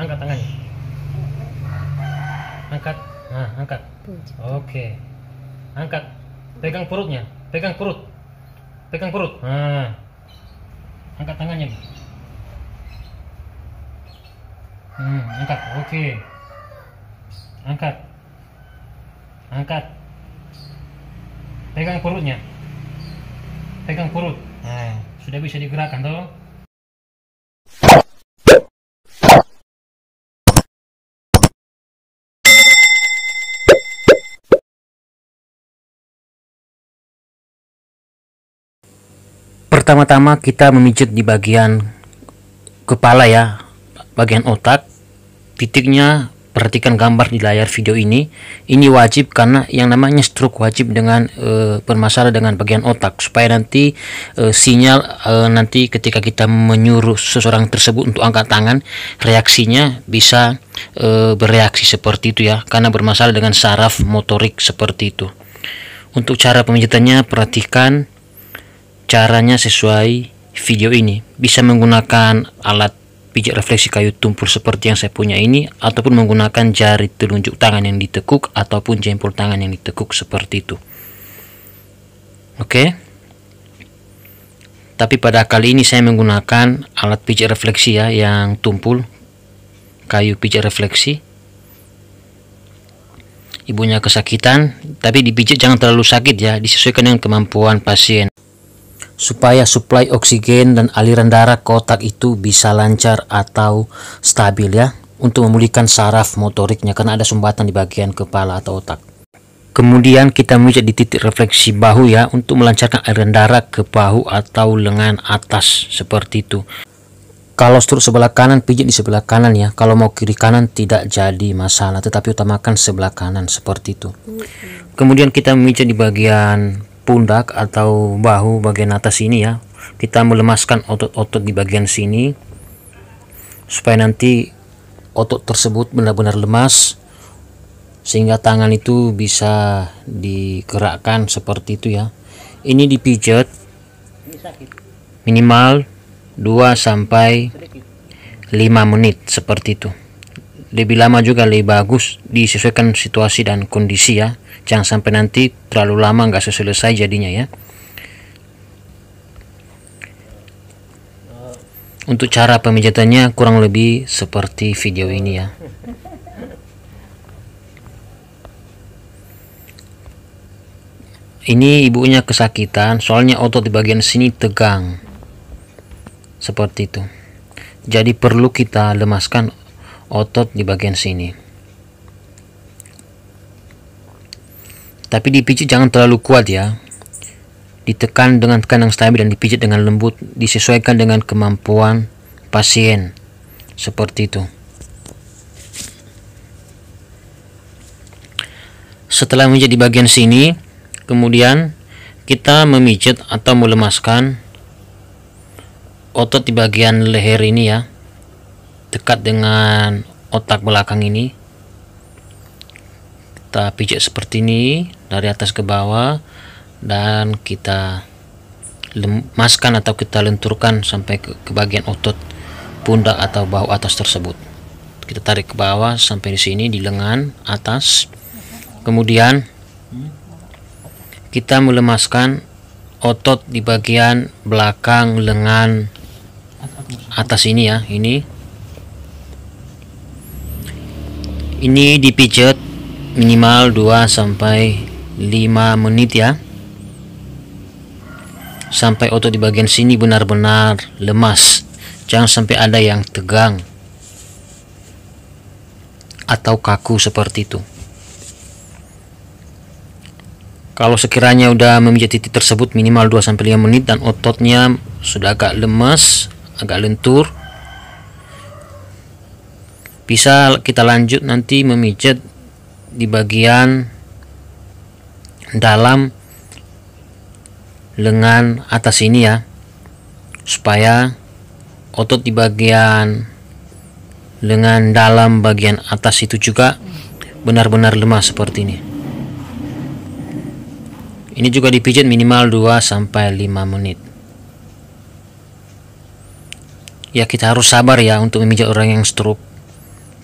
angkat tangannya angkat nah angkat oke okay. angkat pegang perutnya pegang perut pegang perut nah angkat tangannya hmm, angkat oke okay. angkat angkat pegang perutnya pegang perut nah sudah bisa digerakkan toh pertama-tama kita memijit di bagian kepala ya bagian otak titiknya perhatikan gambar di layar video ini ini wajib karena yang namanya stroke wajib dengan e, bermasalah dengan bagian otak supaya nanti e, sinyal e, nanti ketika kita menyuruh seseorang tersebut untuk angkat tangan reaksinya bisa e, bereaksi seperti itu ya karena bermasalah dengan saraf motorik seperti itu untuk cara pemijatannya perhatikan caranya sesuai video ini bisa menggunakan alat pijat refleksi kayu tumpul seperti yang saya punya ini ataupun menggunakan jari telunjuk tangan yang ditekuk ataupun jempol tangan yang ditekuk seperti itu oke okay? tapi pada kali ini saya menggunakan alat pijat refleksi ya yang tumpul kayu pijat refleksi ibunya kesakitan tapi dipijat jangan terlalu sakit ya disesuaikan dengan kemampuan pasien supaya suplai oksigen dan aliran darah ke otak itu bisa lancar atau stabil ya untuk memulihkan saraf motoriknya karena ada sumbatan di bagian kepala atau otak. Kemudian kita mijit di titik refleksi bahu ya untuk melancarkan aliran darah ke bahu atau lengan atas seperti itu. Kalau struk sebelah kanan pijit di sebelah kanan ya. Kalau mau kiri kanan tidak jadi masalah tetapi utamakan sebelah kanan seperti itu. Kemudian kita mijit di bagian pundak atau bahu bagian atas ini ya kita melemaskan otot-otot di bagian sini supaya nanti otot tersebut benar-benar lemas sehingga tangan itu bisa digerakkan seperti itu ya ini dipijat minimal 2 sampai 5 menit seperti itu lebih lama juga lebih bagus disesuaikan situasi dan kondisi ya jangan sampai nanti terlalu lama nggak selesai jadinya ya untuk cara pemijatannya kurang lebih seperti video ini ya ini ibunya kesakitan soalnya otot di bagian sini tegang seperti itu jadi perlu kita lemaskan otot di bagian sini tapi dipijit jangan terlalu kuat ya ditekan dengan tekan yang stabil dan dipijit dengan lembut disesuaikan dengan kemampuan pasien seperti itu setelah menjadi bagian sini kemudian kita memijat atau melemaskan otot di bagian leher ini ya dekat dengan otak belakang ini kita pijak seperti ini dari atas ke bawah dan kita lemaskan atau kita lenturkan sampai ke, ke bagian otot pundak atau bahu atas tersebut kita tarik ke bawah sampai di sini di lengan atas kemudian kita melemaskan otot di bagian belakang lengan atas ini ya ini ini dipijat minimal 2 sampai 5 menit ya sampai otot di bagian sini benar-benar lemas jangan sampai ada yang tegang atau kaku seperti itu kalau sekiranya udah memijat titik tersebut minimal 2-5 menit dan ototnya sudah agak lemas agak lentur bisa kita lanjut nanti memijat di bagian dalam lengan atas ini ya supaya otot di bagian lengan dalam bagian atas itu juga benar-benar lemah seperti ini ini juga dipijat minimal 2-5 menit ya kita harus sabar ya untuk memijat orang yang stroke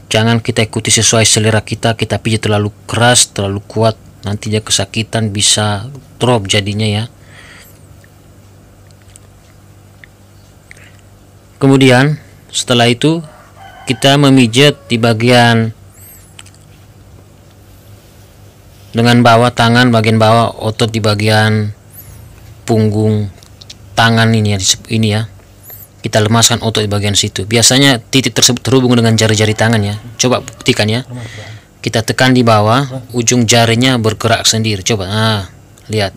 jangan kita ikuti sesuai selera kita kita pijat terlalu keras terlalu kuat Nantinya kesakitan bisa drop jadinya ya kemudian setelah itu kita memijat di bagian dengan bawah tangan bagian bawah otot di bagian punggung tangan ini ya ini ya kita lemaskan otot di bagian situ biasanya titik tersebut terhubung dengan jari-jari tangan ya coba buktikan ya kita tekan di bawah ujung jarinya bergerak sendiri coba nah lihat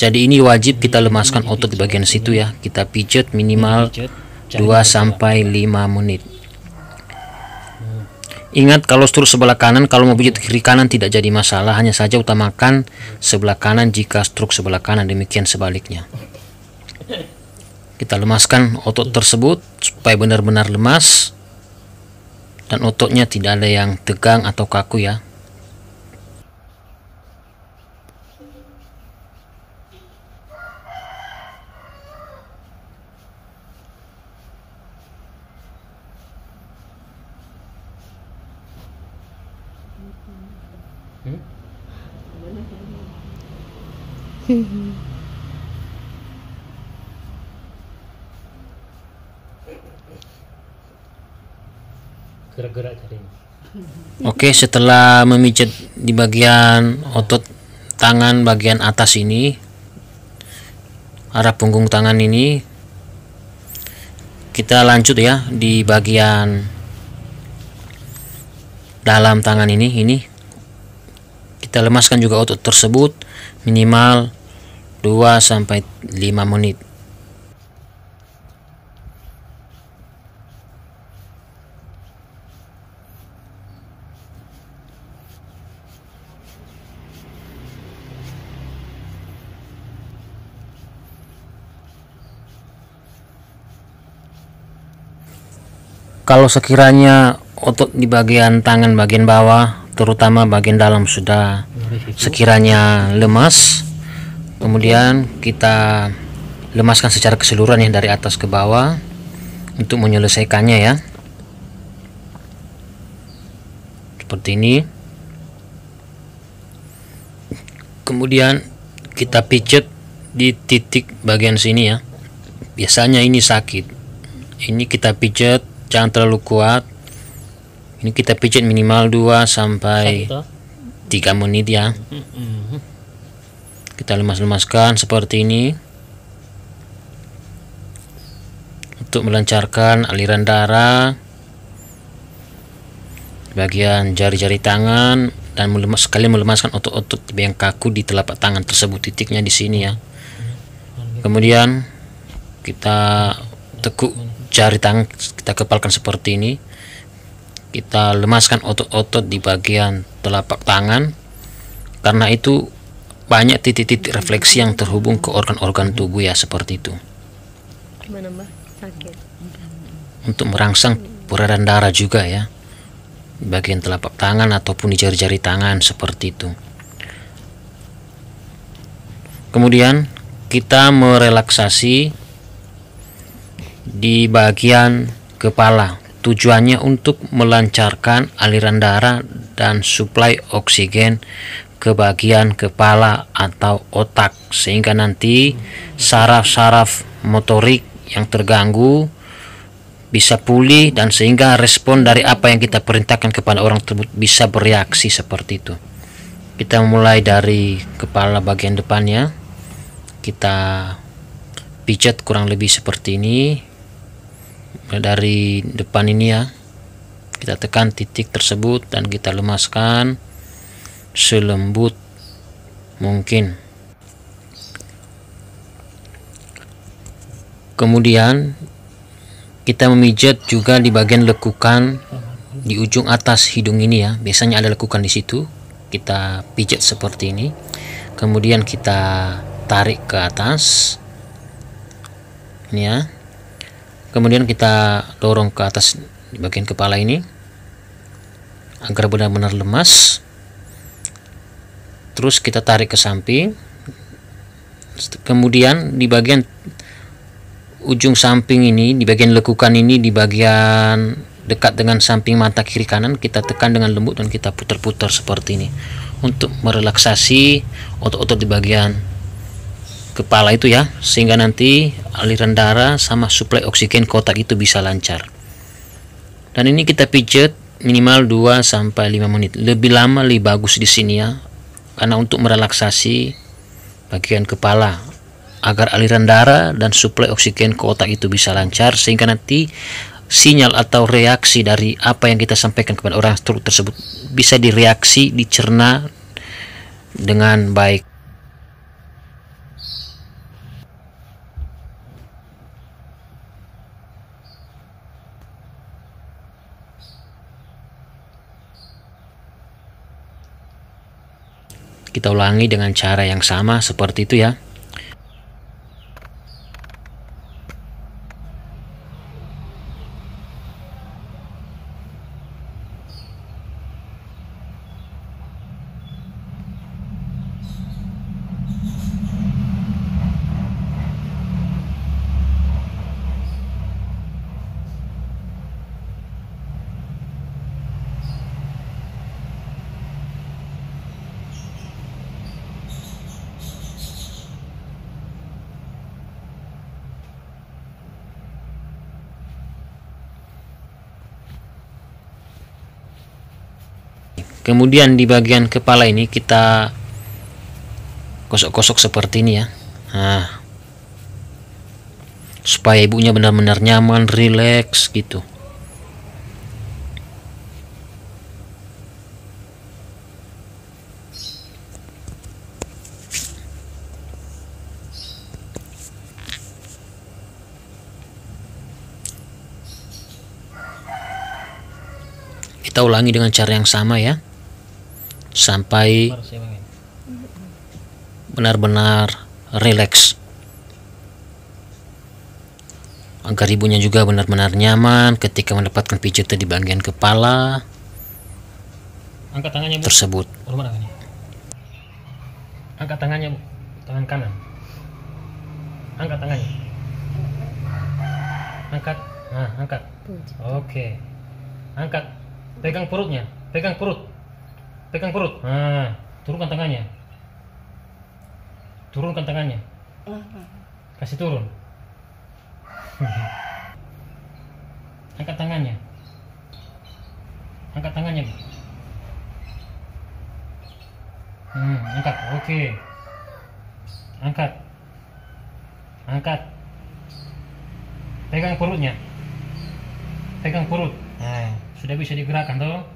jadi ini wajib kita lemaskan otot di bagian situ ya kita pijat minimal 2 sampai 5 menit Ingat kalau struk sebelah kanan kalau mau pijat kiri kanan tidak jadi masalah hanya saja utamakan sebelah kanan jika struk sebelah kanan demikian sebaliknya kita lemaskan otot tersebut supaya benar-benar lemas dan ototnya tidak ada yang tegang atau kaku ya Hmm? gerak jarinya. Oke, okay, setelah memijat di bagian otot tangan bagian atas ini, arah punggung tangan ini, kita lanjut ya di bagian dalam tangan ini. Ini kita lemaskan juga otot tersebut minimal 2 sampai 5 menit. Kalau sekiranya otot di bagian tangan bagian bawah, terutama bagian dalam sudah sekiranya lemas, kemudian kita lemaskan secara keseluruhan ya dari atas ke bawah untuk menyelesaikannya ya. Seperti ini. Kemudian kita pijat di titik bagian sini ya. Biasanya ini sakit. Ini kita pijat jangan terlalu kuat ini kita pijit minimal 2 sampai 3 menit ya kita lemas-lemaskan seperti ini untuk melancarkan aliran darah bagian jari-jari tangan dan melemas sekali melemaskan otot-otot yang kaku di telapak tangan tersebut titiknya di sini ya hmm. kemudian kita tekuk jari tangan kita kepalkan seperti ini kita lemaskan otot-otot di bagian telapak tangan karena itu banyak titik-titik refleksi yang terhubung ke organ-organ tubuh ya seperti itu untuk merangsang peredaran darah juga ya di bagian telapak tangan ataupun di jari-jari tangan seperti itu kemudian kita merelaksasi di bagian kepala. Tujuannya untuk melancarkan aliran darah dan suplai oksigen ke bagian kepala atau otak sehingga nanti saraf-saraf motorik yang terganggu bisa pulih dan sehingga respon dari apa yang kita perintahkan kepada orang tersebut bisa bereaksi seperti itu. Kita mulai dari kepala bagian depannya. Kita pijat kurang lebih seperti ini Ya, dari depan ini ya kita tekan titik tersebut dan kita lemaskan selembut mungkin kemudian kita memijat juga di bagian lekukan di ujung atas hidung ini ya biasanya ada lekukan di situ kita pijat seperti ini kemudian kita tarik ke atas ini ya kemudian kita dorong ke atas di bagian kepala ini agar benar-benar lemas terus kita tarik ke samping kemudian di bagian ujung samping ini di bagian lekukan ini di bagian dekat dengan samping mata kiri kanan kita tekan dengan lembut dan kita putar-putar seperti ini untuk merelaksasi otot-otot di bagian kepala itu ya sehingga nanti aliran darah sama suplai oksigen kotak itu bisa lancar dan ini kita pijat minimal 2 sampai 5 menit lebih lama lebih bagus di sini ya karena untuk merelaksasi bagian kepala agar aliran darah dan suplai oksigen ke otak itu bisa lancar sehingga nanti sinyal atau reaksi dari apa yang kita sampaikan kepada orang tersebut bisa direaksi dicerna dengan baik kita ulangi dengan cara yang sama seperti itu ya kemudian di bagian kepala ini kita kosok-kosok seperti ini ya nah, supaya ibunya benar-benar nyaman relax gitu kita ulangi dengan cara yang sama ya sampai benar-benar rileks agar ibunya juga benar-benar nyaman ketika mendapatkan pijatan di bagian kepala angkat tangannya bu. tersebut angkat tangannya bu tangan kanan angkat tangannya angkat nah angkat oke okay. angkat pegang perutnya pegang perut pegang perut nah turunkan tangannya turunkan tangannya kasih turun angkat tangannya angkat tangannya hmm, angkat oke okay. angkat angkat pegang perutnya pegang perut nah sudah bisa digerakkan tuh